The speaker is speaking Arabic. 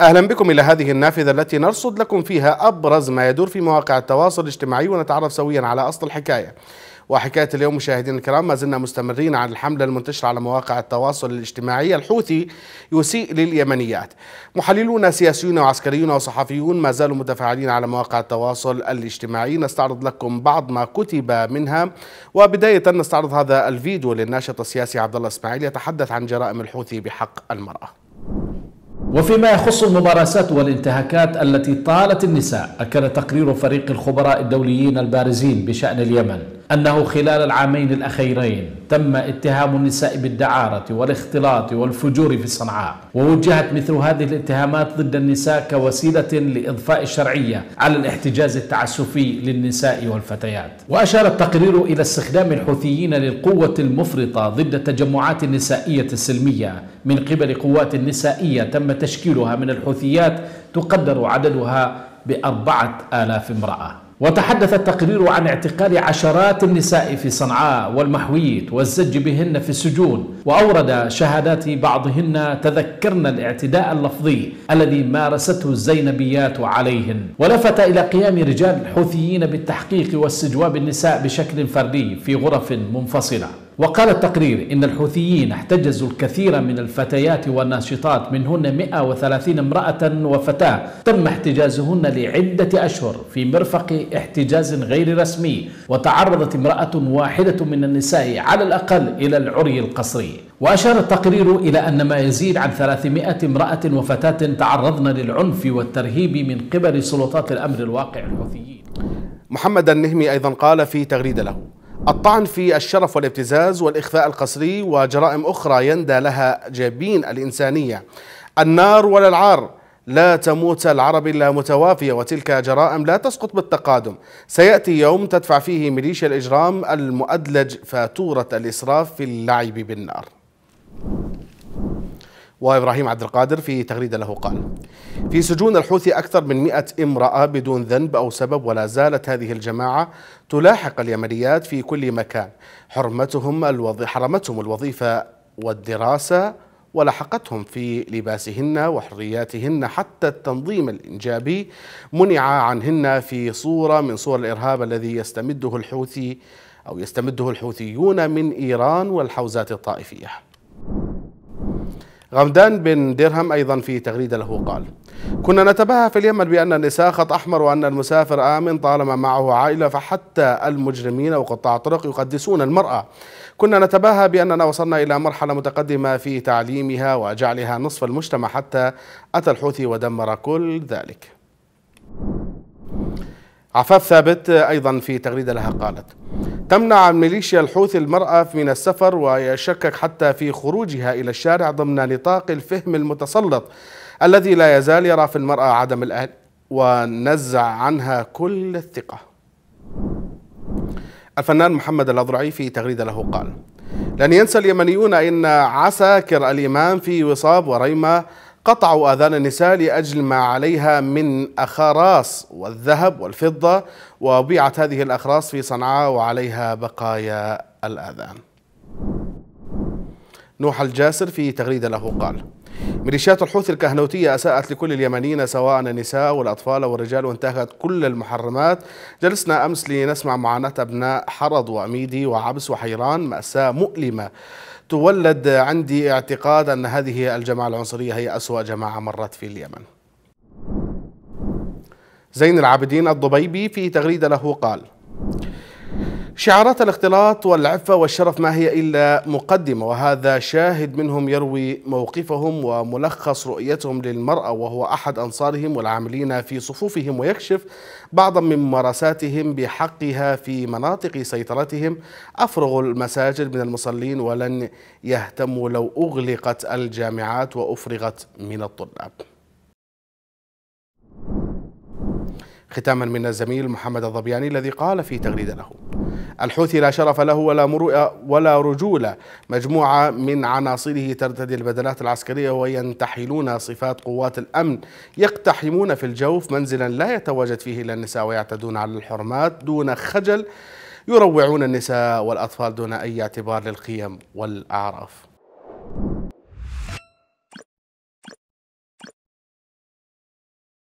أهلا بكم إلى هذه النافذة التي نرصد لكم فيها أبرز ما يدور في مواقع التواصل الاجتماعي ونتعرف سويا على أصل الحكاية وحكاية اليوم مشاهدينا الكرام ما زلنا مستمرين عن الحملة المنتشرة على مواقع التواصل الاجتماعي الحوثي يسيء لليمنيات محللون سياسيون وعسكريون وصحفيون ما زالوا متفاعلين على مواقع التواصل الاجتماعي نستعرض لكم بعض ما كتب منها وبداية نستعرض هذا الفيديو للناشط السياسي عبد الله اسماعيل يتحدث عن جرائم الحوثي بحق المرأة وفيما يخص الممارسات والانتهاكات التي طالت النساء أكد تقرير فريق الخبراء الدوليين البارزين بشأن اليمن أنه خلال العامين الأخيرين تم اتهام النساء بالدعارة والاختلاط والفجور في صنعاء ووجهت مثل هذه الاتهامات ضد النساء كوسيلة لإضفاء الشرعية على الاحتجاز التعسفي للنساء والفتيات وأشار التقرير إلى استخدام الحوثيين للقوة المفرطة ضد التجمعات النسائية السلمية من قبل قوات نسائية تم تشكيلها من الحوثيات تقدر عددها بأربعة آلاف امرأة وتحدث التقرير عن اعتقال عشرات النساء في صنعاء والمحويت والزج بهن في السجون وأورد شهادات بعضهن تذكرن الاعتداء اللفظي الذي مارسته الزينبيات عليهن ولفت إلى قيام رجال الحوثيين بالتحقيق واستجواب النساء بشكل فردي في غرف منفصلة وقال التقرير إن الحوثيين احتجزوا الكثير من الفتيات والناشطات منهن 130 امرأة وفتاة تم احتجازهن لعدة أشهر في مرفق احتجاز غير رسمي وتعرضت امرأة واحدة من النساء على الأقل إلى العري القصري وأشار التقرير إلى أن ما يزيد عن 300 امرأة وفتاة تعرضن للعنف والترهيب من قبل سلطات الأمر الواقع الحوثيين محمد النهمي أيضا قال في تغريدة له الطعن في الشرف والابتزاز والإخفاء القسري وجرائم أخرى يندى لها جبين الإنسانية النار ولا العار لا تموت العرب إلا متوافية وتلك جرائم لا تسقط بالتقادم سيأتي يوم تدفع فيه ميليشيا الإجرام المؤدلج فاتورة الإسراف في اللعب بالنار وإبراهيم عبد القادر في تغريدة له قال في سجون الحوثي أكثر من 100 امرأة بدون ذنب أو سبب ولا زالت هذه الجماعة تلاحق اليمنيات في كل مكان حرمتهم الوظي حرمتهم الوظيفة والدراسة ولحقتهم في لباسهن وحرياتهن حتى التنظيم الإنجابي منع عنهن في صورة من صور الإرهاب الذي يستمده الحوثي أو يستمده الحوثيون من إيران والحوزات الطائفية غمدان بن درهم أيضا في تغريدة له قال كنا نتباهى في اليمن بأن النساء خط أحمر وأن المسافر آمن طالما معه عائلة فحتى المجرمين وقطاع الطرق يقدسون المرأة كنا نتباهى بأننا وصلنا إلى مرحلة متقدمة في تعليمها وجعلها نصف المجتمع حتى أتى الحوثي ودمر كل ذلك عفاف ثابت أيضا في تغريدة لها قالت تمنع ميليشيا الحوثي المرأة من السفر ويشكك حتى في خروجها إلى الشارع ضمن نطاق الفهم المتسلط الذي لا يزال يرى في المرأة عدم الأهل ونزع عنها كل الثقة الفنان محمد الأضرعي في تغريدة له قال لن ينسى اليمنيون أن عساكر الإمام في وصاب وريمة قطعوا آذان النساء لأجل ما عليها من أخراس والذهب والفضة وبيعت هذه الأخراس في صنعاء وعليها بقايا الآذان نوح الجاسر في تغريدة له قال ميليشيات الحوثي الكهنوتية أساءت لكل اليمنيين سواء النساء والأطفال والرجال وانتهت كل المحرمات جلسنا أمس لنسمع معاناة أبناء حرض وأميدي وعبس وحيران مأساة مؤلمة تولد عندي اعتقاد أن هذه الجماعة العنصرية هي أسوأ جماعة مرت في اليمن زين العابدين الضبيبي في تغريدة له قال شعارات الاختلاط والعفة والشرف ما هي إلا مقدمة وهذا شاهد منهم يروي موقفهم وملخص رؤيتهم للمرأة وهو أحد أنصارهم والعاملين في صفوفهم ويكشف بعضا من ممارساتهم بحقها في مناطق سيطرتهم أفرغوا المساجد من المصلين ولن يهتموا لو أغلقت الجامعات وأفرغت من الطلاب ختاما من الزميل محمد الضبياني الذي قال في تغريدة له الحوثي لا شرف له ولا مروءة ولا رجولة مجموعة من عناصره ترتدي البدلات العسكرية وينتحلون صفات قوات الأمن يقتحمون في الجوف منزلا لا يتواجد فيه إلا النساء ويعتدون على الحرمات دون خجل يروعون النساء والأطفال دون أي اعتبار للقيم والأعراف